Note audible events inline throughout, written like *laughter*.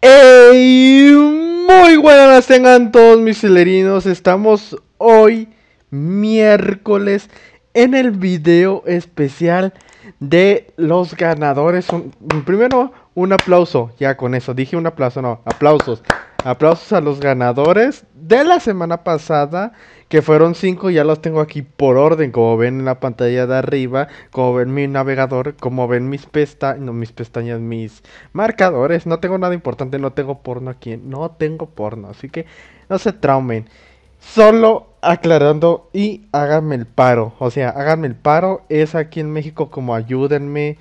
¡Ey! Muy buenas tengan todos mis celerinos. Estamos hoy, miércoles, en el video especial de los ganadores. primero, un aplauso. Ya con eso, dije un aplauso, no, aplausos. Aplausos a los ganadores de la semana pasada, que fueron cinco, ya los tengo aquí por orden, como ven en la pantalla de arriba, como ven mi navegador, como ven mis pestañas, no mis pestañas, mis marcadores, no tengo nada importante, no tengo porno aquí, no tengo porno, así que no se traumen. Solo aclarando y háganme el paro, o sea, háganme el paro, es aquí en México como ayúdenme,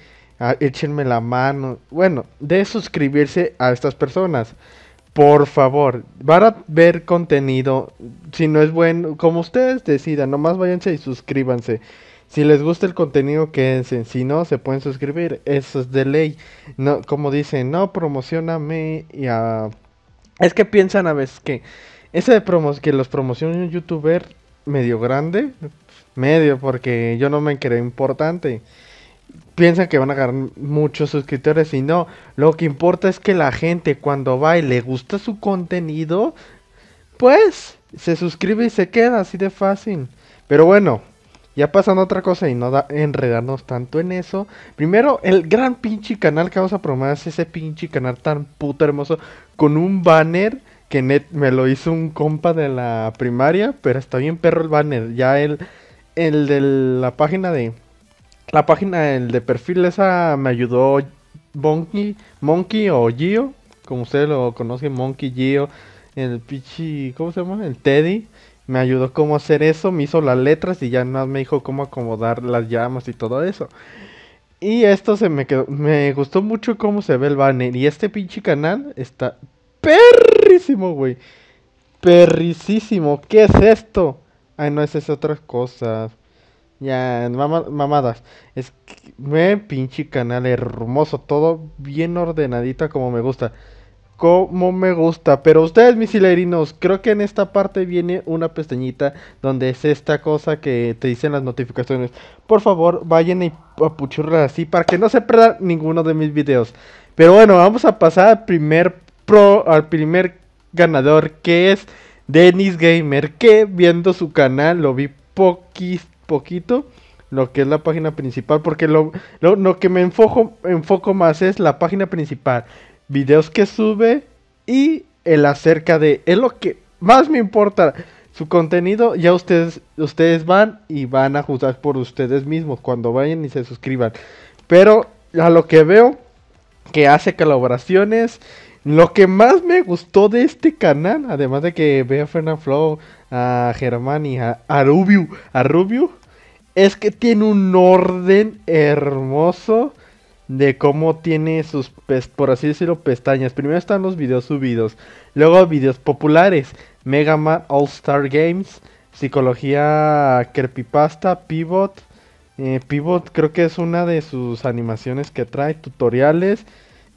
échenme la mano, bueno, de suscribirse a estas personas por favor, van a ver contenido. Si no es bueno, como ustedes decidan, nomás váyanse y suscríbanse. Si les gusta el contenido, quédense. Si no, se pueden suscribir. Eso es de ley. No, como dicen, no, promocioname. Y, a... es que piensan a veces que ese de promos, que los promociona un youtuber medio grande, medio, porque yo no me creo importante piensan que van a ganar muchos suscriptores y no. Lo que importa es que la gente cuando va y le gusta su contenido, pues se suscribe y se queda así de fácil. Pero bueno, ya pasando otra cosa y no da enredarnos tanto en eso. Primero, el gran pinche canal que vamos a promover es ese pinche canal tan puto hermoso con un banner que net me lo hizo un compa de la primaria, pero está bien perro el banner. Ya el, el de la página de la página el de perfil esa me ayudó Monkey, Monkey o Gio, como ustedes lo conocen, Monkey Gio, el pichi, ¿cómo se llama? El Teddy. Me ayudó cómo hacer eso, me hizo las letras y ya nada me dijo cómo acomodar las llamas y todo eso. Y esto se me quedó, me gustó mucho cómo se ve el banner. Y este pinche canal está perrísimo, güey. perrísimo ¿Qué es esto? Ay, ah, no, es otras cosas. Ya, mamadas. Es que, me pinche canal hermoso, todo bien ordenadito como me gusta. Como me gusta. Pero ustedes, mis hilerinos, creo que en esta parte viene una pestañita donde es esta cosa que te dicen las notificaciones. Por favor, vayan y apuchurran así para que no se pierdan ninguno de mis videos. Pero bueno, vamos a pasar al primer pro, al primer ganador que es Dennis Gamer, que viendo su canal lo vi poquísimo poquito lo que es la página principal, porque lo, lo, que me enfoco, enfoco más es la página principal, videos que sube y el acerca de, es lo que más me importa. Su contenido ya ustedes, ustedes van y van a juzgar por ustedes mismos cuando vayan y se suscriban. Pero a lo que veo, que hace colaboraciones. Lo que más me gustó de este canal, además de que vea a Fernando Flow, a Germán y a, a Rubio, a Rubio, es que tiene un orden hermoso de cómo tiene sus, por así decirlo, pestañas. Primero están los videos subidos, luego videos populares, Mega Man All Star Games, Psicología Creepypasta, Pivot. Eh, Pivot creo que es una de sus animaciones que trae, tutoriales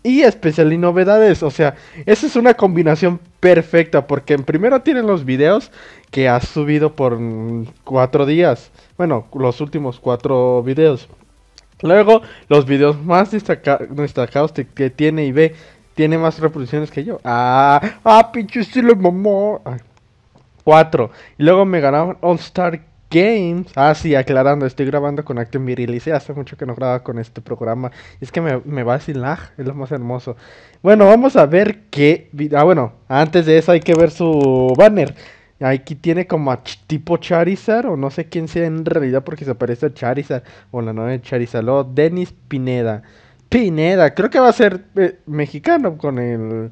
y especial y novedades. O sea, esa es una combinación perfecta porque en primero tienen los videos que has subido por cuatro días. Bueno, los últimos cuatro videos. Luego, los videos más destacados que tiene y ve tiene más reproducciones que yo. Ah, ah, pinche estilo mamá. Ah, cuatro. Y luego me ganaron All Star Games. Ah, sí, aclarando, estoy grabando con y se Hace mucho que no graba con este programa. Es que me, va sin lag, es lo más hermoso. Bueno, vamos a ver qué. Ah, bueno, antes de eso hay que ver su banner. Aquí tiene como a tipo Charizard, o no sé quién sea en realidad porque se parece a Charizard, o la novia de Charizard. Luego Denis Pineda. Pineda, creo que va a ser eh, mexicano con el,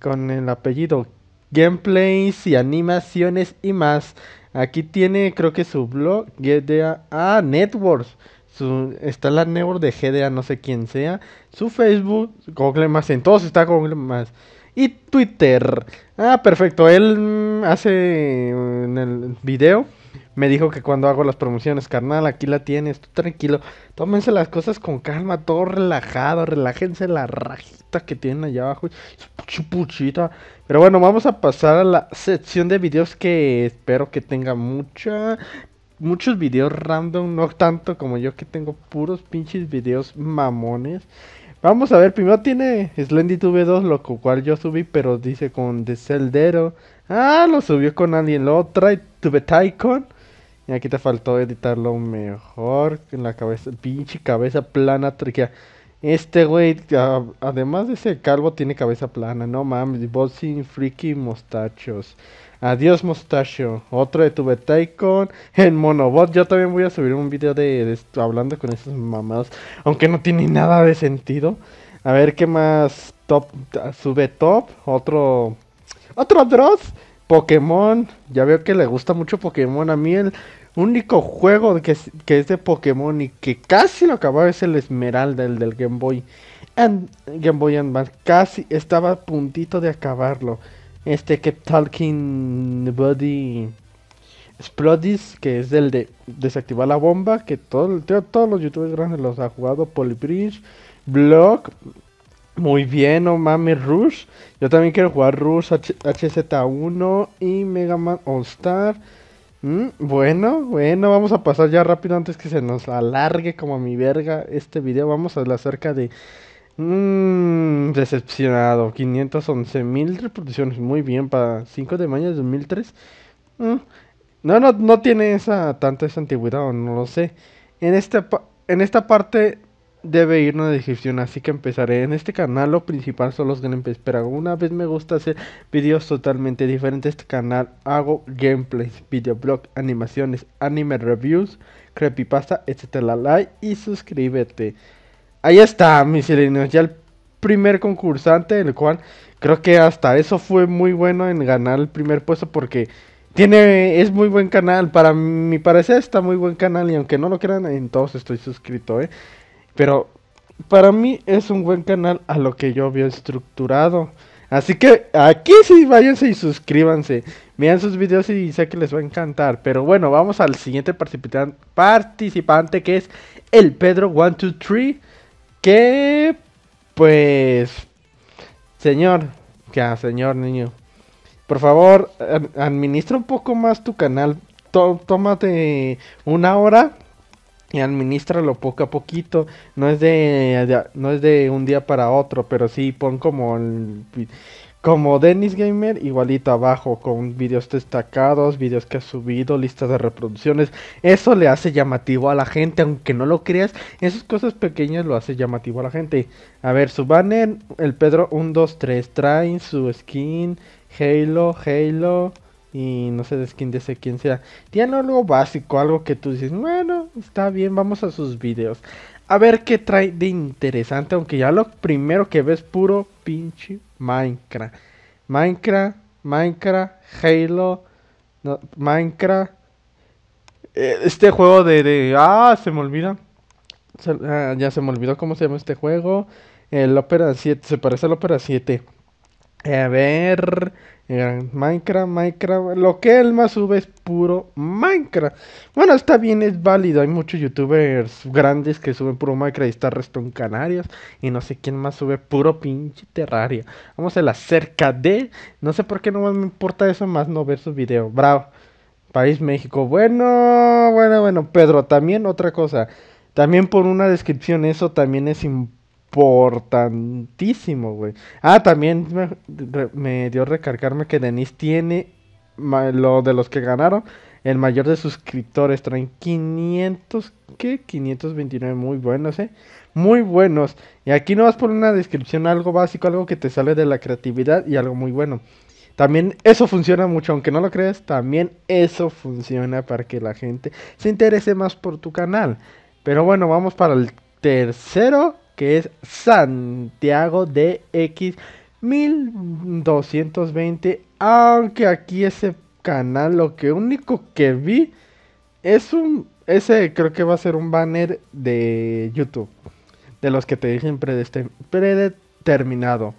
con el apellido. Gameplays y animaciones y más. Aquí tiene, creo que su blog, GDA. Ah, Networks. Su, está la network de GDA, no sé quién sea. Su Facebook, Google Más. En todos está Google Más y Twitter. Ah, perfecto. Él mm, hace mm, en el video me dijo que cuando hago las promociones, carnal, aquí la tienes, tú tranquilo. Tómense las cosas con calma, todo relajado, relájense la rajita que tienen allá abajo. Chupuchita. Pero bueno, vamos a pasar a la sección de videos que espero que tenga mucha muchos videos random, no tanto como yo que tengo puros pinches videos mamones. Vamos a ver, primero tiene Slendy Tube 2, lo cual yo subí, pero dice con The Celdero. Ah, lo subió con alguien. lo trae Tube Tycoon. Y aquí te faltó editarlo mejor. En la cabeza, pinche cabeza plana. Triquea. Este güey, además de ser calvo, tiene cabeza plana, no mames. bot sin freaky mostachos. Adiós mostacho. Otro de tu icon, El monobot. Yo también voy a subir un video de, hablando con esas mamadas. Aunque no tiene nada de sentido. A ver qué más. Top. Sube top. Otro. Otro Dross. Pokémon. Ya veo que le gusta mucho Pokémon. A mí el único juego que es, que es de Pokémon y que casi lo acababa es el Esmeralda, el del Game Boy. And, Game Boy Advance. Casi estaba a puntito de acabarlo. Este que Talking Buddy Explodis, que es el de desactivar la bomba, que todo, todos los youtubers grandes los ha jugado. Polybridge, Block, muy bien, no mames, Rush. Yo también quiero jugar Rush, HZ1 y Mega Man All Star. Mm, bueno, bueno, vamos a pasar ya rápido antes que se nos alargue como mi verga este video. Vamos a hablar acerca de... Mmm, decepcionado. 511.000 reproducciones. Muy bien, para 5 de mayo de 2003. Mm, no, no, no tiene esa tanta esa antigüedad, o no lo sé. En, este, en esta parte debe ir una descripción, así que empezaré. En este canal lo principal son los gameplays, pero una vez me gusta hacer videos totalmente diferentes. Este canal hago gameplays, videoblog, animaciones, anime reviews, creepypasta, etcétera. Like y suscríbete. Ahí está, mis sirenos. ya el primer concursante, el cual creo que hasta eso fue muy bueno en ganar el primer puesto porque tiene es muy buen canal para mi parecer está muy buen canal y aunque no lo crean en todos estoy suscrito eh pero para mí es un buen canal a lo que yo veo estructurado. Así que aquí sí, váyanse y suscríbanse. Vean sus videos y sé que les va a encantar. Pero bueno, vamos al siguiente participante que es el Pedro 123. Que pues... Señor, ya señor niño. Por favor, administra un poco más tu canal. tómate una hora y administralo poco a poquito. No es de, no es de un día para otro, pero sí pon como el, como Dennis Gamer igualito abajo con videos destacados, videos que ha subido, listas de reproducciones. Eso le hace llamativo a la gente, aunque no lo creas, esas cosas pequeñas lo hace llamativo a la gente. A ver, su banner el Pedro 123 2 traen su skin Halo Halo y no sé de quién dice quién sea. Tiene algo básico, algo que tú dices, bueno, está bien, vamos a sus videos. A ver qué trae de interesante, aunque ya lo primero que ves puro pinche Minecraft. Minecraft, Minecraft, Halo, Minecraft. Eh, este juego de, Ah, se me olvida. Ah, ya se me olvidó cómo se llama este juego. El Opera 7, se parece al Opera 7. Eh, a ver. Minecraft, Minecraft. Lo que él más sube es puro Minecraft. Bueno, está bien, es válido. Hay muchos youtubers grandes que suben puro Minecraft. Y está Reston Canarias. Y no sé quién más sube puro pinche Terraria. Vamos a la cerca de. No sé por qué no me importa eso más no ver su videos. Bravo. País México. Bueno, bueno, bueno. Pedro, también otra cosa. También por una descripción, eso también es importante importantísimo, güey. Ah, también me, dio recargarme que Denise tiene lo de los que ganaron. El mayor de suscriptores traen 500, ¿qué? 529, muy buenos, ¿eh? Muy buenos. Y aquí no vas por una descripción, algo básico, algo que te sale de la creatividad y algo muy bueno. También eso funciona mucho, aunque no lo creas, también eso funciona para que la gente se interese más por tu canal. Pero bueno, vamos para el tercero que es Santiago de x 1220. Aunque aquí ese canal lo que único que vi es un... Ese creo que va a ser un banner de YouTube. De los que te dicen predeterminado.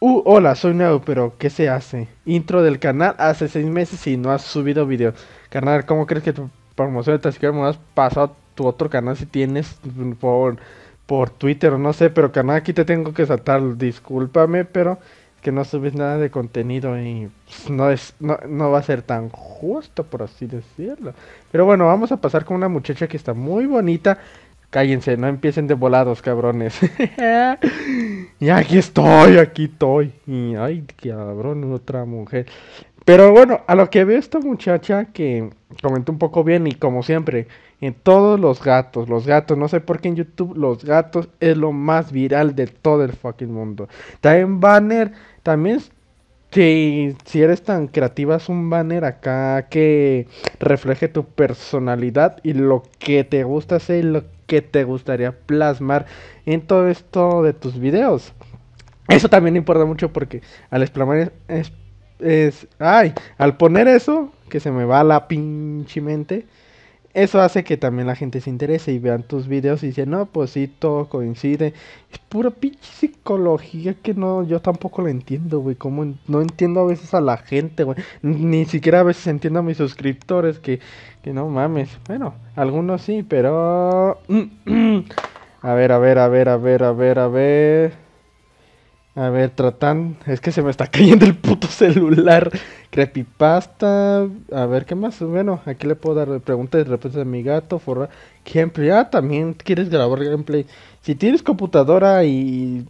Uh, hola, soy nuevo, pero ¿qué se hace? Intro del canal hace seis meses y no has subido video. Carnal, ¿cómo crees que tu promoción de has pasado tu otro canal si tienes por por Twitter o no sé, pero nada, aquí te tengo que saltar, discúlpame, pero que no subes nada de contenido y pues, no es no, va a ser tan justo por así decirlo. Pero bueno, vamos a pasar con una muchacha que está muy bonita. Cállense, no empiecen de volados, cabrones. *laughs* y aquí estoy, aquí estoy. Y ay, cabrón, otra mujer. Pero bueno, a lo que veo esta muchacha que comentó un poco bien y como siempre, en todos los gatos, los gatos, no sé por qué en YouTube los gatos es lo más viral de todo el fucking mundo. También banner, también si, eres tan creativa es un banner acá que refleje tu personalidad y lo que te gusta hacer y lo que te gustaría plasmar en todo esto de tus videos. Eso también importa mucho porque al es, es, es ay, al poner eso, que se me va la pinche mente eso hace que también la gente se interese y vean tus videos y dicen, no, pues sí, todo coincide. Es pura pinche psicología que no, yo tampoco lo entiendo, güey. Como no entiendo a veces a la gente, güey. Ni siquiera a veces entiendo a mis suscriptores que, que no mames. Bueno, algunos sí, pero... *clears throat* a ver, a ver, a ver, a ver, a ver, a ver. A ver, tratan. Es que se me está *laughs* cayendo el puto celular. Creepypasta. A ver, ¿qué más? Bueno, aquí le puedo dar preguntas de repente a mi gato. forra. Gameplay. Ah, también quieres grabar gameplay. Si tienes computadora y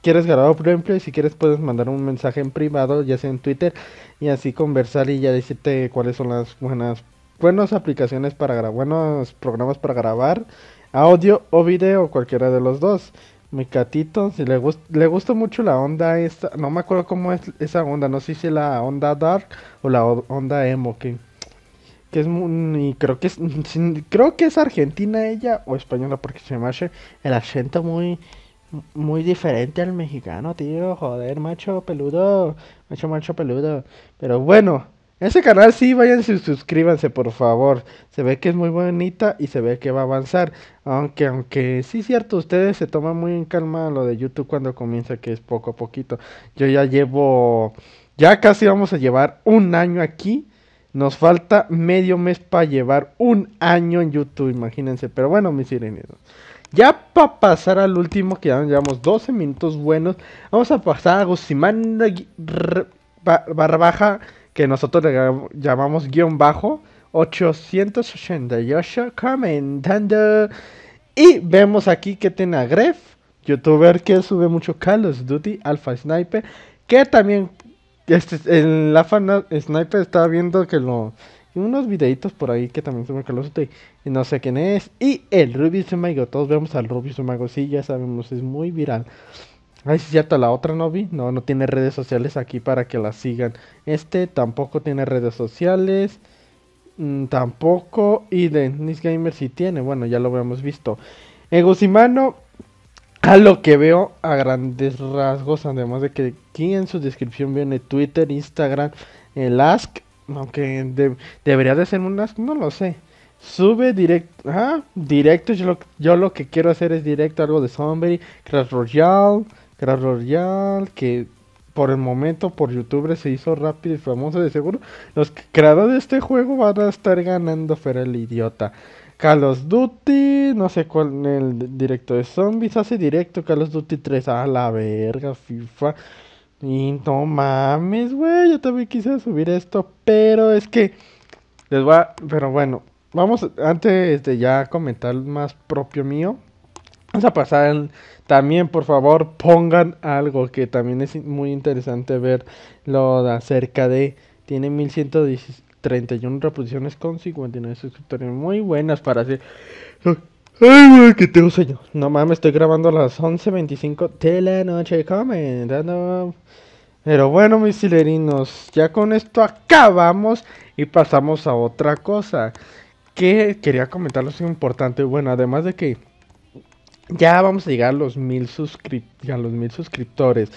quieres grabar gameplay, si quieres puedes mandar un mensaje en privado, ya sea en Twitter, y así conversar y ya decirte cuáles son las buenas, buenas aplicaciones para grabar, buenos programas para grabar, audio o video, cualquiera de los dos mi catito, si le, gusta mucho la onda esta, no me acuerdo cómo es esa onda, no sé si la onda dark o la onda emo, que, que es muy, creo que es, *laughs* creo que es argentina ella o española, porque se me hace el acento muy, muy diferente al mexicano, tío, joder, macho peludo, macho macho peludo, pero bueno. Ese canal sí, váyanse y suscríbanse, por favor. Se ve que es muy bonita y se ve que va a avanzar. Aunque, aunque sí cierto, ustedes se toman muy en calma lo de YouTube cuando comienza, que es poco a poquito. Yo ya llevo, ya casi vamos a llevar un año aquí. Nos falta medio mes para llevar un año en YouTube, imagínense. Pero bueno, mis sirenitos. Ya para pasar al último, que ya llevamos 12 minutos buenos, vamos a pasar a Guzmán Barbaja que nosotros le llamamos guión bajo 888 comentando. Y vemos aquí que tiene a Gref, youtuber que sube mucho Call of Duty, Alpha Sniper, que también este, en la fan Sniper está viendo que lo unos videitos por ahí que también Call of Duty y no sé quién es. Y el Ruby Mago, todos vemos al Ruby Mago, sí, ya sabemos, es muy viral. Ay, ¿ya está la otra no vi. No, no tiene redes sociales aquí para que la sigan. Este tampoco tiene redes sociales. Mm, tampoco. Y Nice Gamer sí tiene. Bueno, ya lo habíamos visto. Egosimano, a lo que veo a grandes rasgos, además de que aquí en su descripción viene Twitter, Instagram, el Ask. Aunque debería de ser un Ask, no lo sé. Sube directo. Ah, directo. Yo lo, yo lo que quiero hacer es directo algo de Zombie, Crash Royale. Crash Royale, que por el momento por YouTube se hizo rápido y famoso de seguro. Los creadores de este juego van a estar ganando fuera el idiota. Call of Duty, no sé cuál el directo de zombies hace directo Call of Duty 3 a la verga, FIFA. Y no mames, güey, yo también quise subir esto, pero es que les voy a, pero bueno, vamos antes de ya comentar más propio mío. Vamos a pasar también, por favor, pongan algo que también es muy interesante ver lo de acerca de. Tiene 1131 reproducciones con 59 suscriptores. Muy buenas para hacer. Ay, te que tengo No mames, estoy grabando a las 11.25 de la noche. Comentando. Pero bueno, mis hilerinos, ya con esto acabamos y pasamos a otra cosa que quería comentarles importante. Bueno, además de que ya vamos a llegar a los mil, los suscriptores.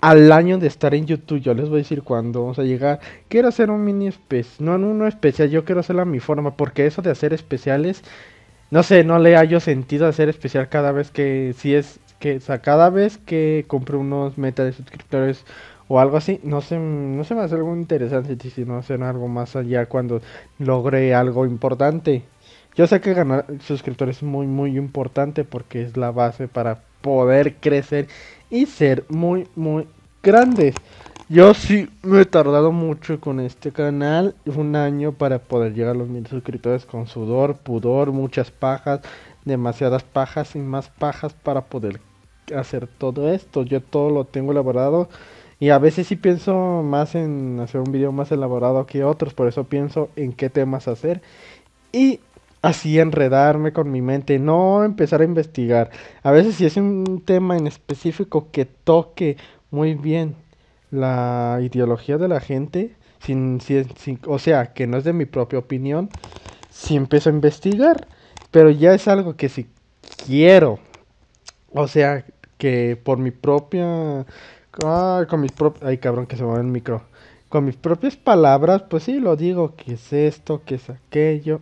Al año de estar en YouTube, yo les voy a decir cuándo vamos a llegar. Quiero hacer un mini especial. No, no, uno especial, yo quiero hacerlo a mi forma. Porque eso de hacer especiales, no sé, no le hallo sentido hacer especial cada vez que. Si es que, sea, cada vez que compre unos metas de suscriptores o algo así. No sé, no se me hace algo interesante, si no hacer algo más allá cuando logre algo importante. Yo sé que ganar suscriptores es muy, muy importante porque es la base para poder crecer y ser muy, muy grandes. Yo sí me he tardado mucho con este canal, un año para poder llegar a los mil suscriptores con sudor, pudor, muchas pajas, demasiadas pajas y más pajas para poder hacer todo esto. Yo todo lo tengo elaborado y a veces sí pienso más en hacer un video más elaborado que otros, por eso pienso en qué temas hacer. Y así enredarme con mi mente, no empezar a investigar. A veces si es un tema en específico que toque muy bien la ideología de la gente, sin, o sea, que no es de mi propia opinión, si empiezo a investigar, pero ya es algo que si quiero, o sea, que por mi propia... Ah, con mis propios... Ay, cabrón, que se mueve el micro. Con mis propias palabras, pues sí, lo digo, que es esto, que es aquello,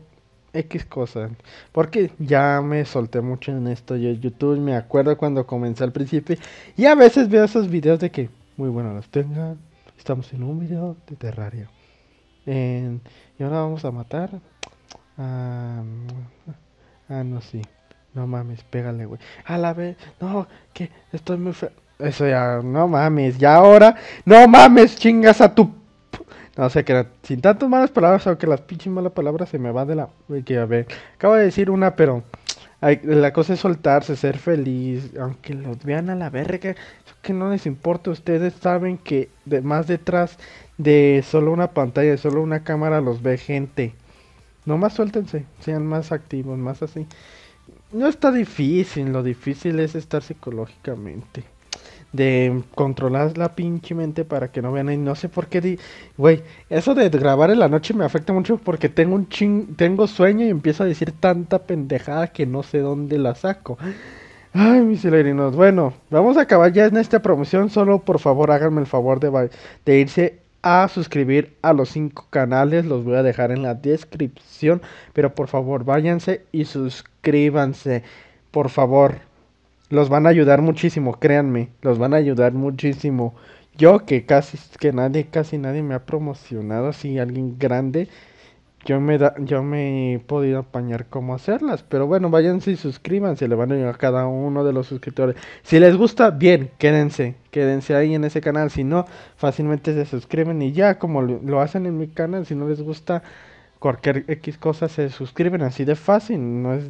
X cosas. Porque ya me solté mucho en esto yo YouTube. Me acuerdo cuando comencé al principio. Y a veces veo esos videos de que, muy bueno, los tengan. Estamos en un video de Terraria. y ahora vamos a matar ah, ah, no, sí. No mames, pégale, güey. A la vez, no, que estoy muy feo. Eso ya, no mames, ya ahora, no mames, chingas a tu no sea, que sin tantas malas palabras, aunque las pinches malas palabras se me va de la... Que a ver, acabo de decir una, pero... la cosa es soltarse, ser feliz, aunque los vean a la verga, eso que no les importa, ustedes saben que más detrás de solo una pantalla, de solo una cámara los ve gente. Nomás suéltense, sean más activos, más así. No está difícil, lo difícil es estar psicológicamente de controlar la pinche mente para que no vean ahí. no sé por qué güey eso de grabar en la noche me afecta mucho porque tengo un ching tengo sueño y empiezo a decir tanta pendejada que no sé dónde la saco ay mis hilerinos bueno vamos a acabar ya en esta promoción solo por favor háganme el favor de, de irse a suscribir a los cinco canales los voy a dejar en la descripción pero por favor váyanse y suscríbanse por favor los van a ayudar muchísimo, créanme, los van a ayudar muchísimo. Yo que casi que nadie, casi nadie me ha promocionado así alguien grande. Yo me da, yo me he podido apañar cómo hacerlas, pero bueno, váyanse y suscríbanse, le van a ayudar a cada uno de los suscriptores. Si les gusta, bien, quédense, quédense ahí en ese canal, si no, fácilmente se suscriben y ya como lo hacen en mi canal, si no les gusta cualquier X cosa se suscriben así de fácil, no es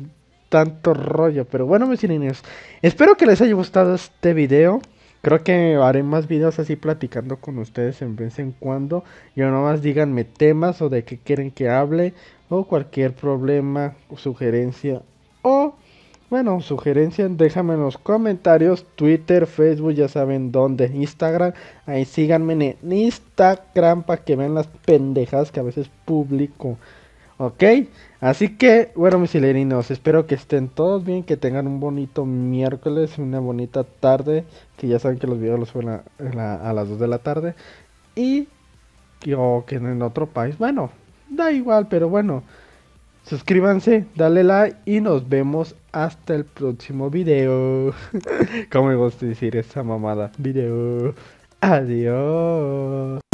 tanto rollo. Pero bueno, mis niños, espero que les haya gustado este video. Creo que haré más videos así platicando con ustedes en vez en cuando. Y nomás díganme temas o de qué quieren que hable. O cualquier problema, sugerencia. O, bueno, sugerencia, déjame en los comentarios. Twitter, Facebook, ya saben dónde. Instagram. Ahí síganme en Instagram para que vean las pendejas que a veces publico. ¿Ok? Así que, bueno, mis hilerinos, espero que estén todos bien, que tengan un bonito miércoles, una bonita tarde, que ya saben que los videos los suben a, las 2 de la tarde. Y o que en otro país, bueno, da igual, pero bueno, suscríbanse, dale like y nos vemos hasta el próximo video. *laughs* Como me gusta decir esa mamada? Video. Adiós.